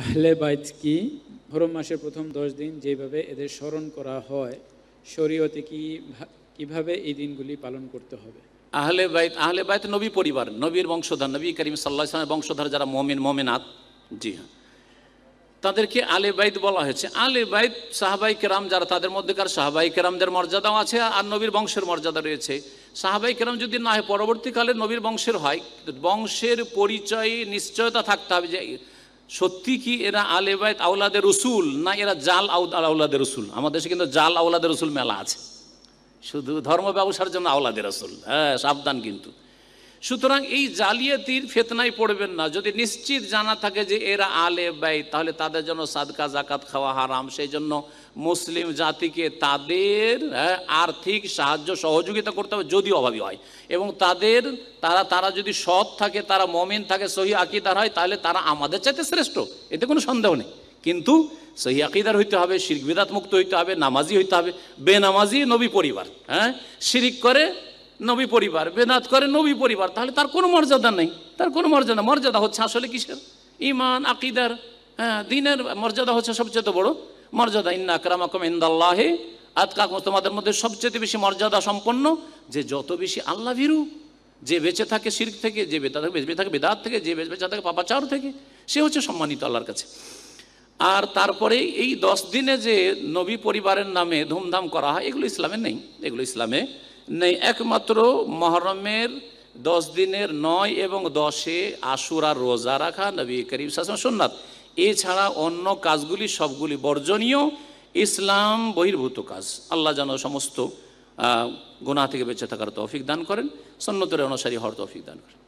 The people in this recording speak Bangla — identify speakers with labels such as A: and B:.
A: আহলে কি ভরম মাসের প্রথম দশ দিন যেভাবে এদের স্মরণ করা হয় শরীয়তে কি কিভাবে এই দিনগুলি পালন করতে হবে আহলে বাইত আহলে বাইত নবী পরিবার নবীর বংশধর নবী করিম সাল্লাহ ইসলামের বংশধর যারা মমিন মমিনাত জি হ্যাঁ তাদেরকে আলে বাইত বলা হয়েছে আলে বাইত সাহাবাই কেরাম যারা তাদের মধ্যেকার সাহাবাই কেরামদের মর্যাদাও আছে আর নবীর বংশের মর্যাদা রয়েছে সাহাবাই কেরাম যদি না হয় পরবর্তীকালে নবীর বংশের হয় বংশের পরিচয় নিশ্চয়তা থাকতে হবে যে সত্যি কি এরা আলে বাইত আউলাদের রসুল না এরা জাল আউলাদের রসুল আমাদের দেশে কিন্তু জাল আউলাদের রসুল মেলা আছে শুধু ধর্ম ব্যবসার জন্য আউলাদের রসুল হ্যাঁ সাবধান কিন্তু সুতরাং এই জালিয়াতির ফেতনায় পড়বেন না যদি নিশ্চিত জানা থাকে যে এরা আলে ব্যয় তাহলে তাদের জন্য সাদকা জাকাত খাওয়া হারাম সেই জন্য মুসলিম জাতিকে তাদের হ্যাঁ, আর্থিক সাহায্য সহযোগিতা করতে হবে যদি অভাবী হয় এবং তাদের তারা তারা যদি সৎ থাকে তারা মমিন থাকে সহি আকিদার হয় তাহলে তারা আমাদের চাইতে শ্রেষ্ঠ এতে কোনো সন্দেহ নেই কিন্তু সহি আকিদার হইতে হবে শিরক বিদাত মুক্ত হইতে হবে নামাজি হইতে হবে বেনামাজি নবী পরিবার হ্যাঁ শিরিক করে নবী পরিবার বেদাত করে নবী পরিবার তাহলে তার কোনো মর্যাদা নেই তার কোনো মর্যাদা মর্যাদা হচ্ছে আসলে কিসের ইমান আকিদার হ্যাঁ দিনের মর্যাদা হচ্ছে সবচেয়ে বড় মর্যাদা ইন্না আকরামাকুম ইন্দাল্লাহে আজকা তোমাদের মধ্যে সবচেয়ে বেশি মর্যাদা সম্পন্ন যে যত বেশি আল্লাহ ভীরু যে বেঁচে থাকে শির্ক থেকে যে বেদা থাকে বেঁচে থাকে বেদাত থেকে যে বেঁচে থাকে পাপাচার থেকে সে হচ্ছে সম্মানিত আল্লাহর কাছে আর তারপরে এই দশ দিনে যে নবী পরিবারের নামে ধুমধাম করা হয় এগুলো ইসলামে নেই এগুলো ইসলামে নেই একমাত্র মহরমের দশ দিনের নয় এবং দশে আশুরা রোজা রাখা নবী করিম শাসন সোননাথ এছাড়া অন্য কাজগুলি সবগুলি বর্জনীয় ইসলাম বহির্ভূত কাজ আল্লাহ যেন সমস্ত গুণা থেকে বেঁচে থাকার তৌফিক দান করেন সন্ন্যতের অনুসারী হওয়ার তৌফিক দান করেন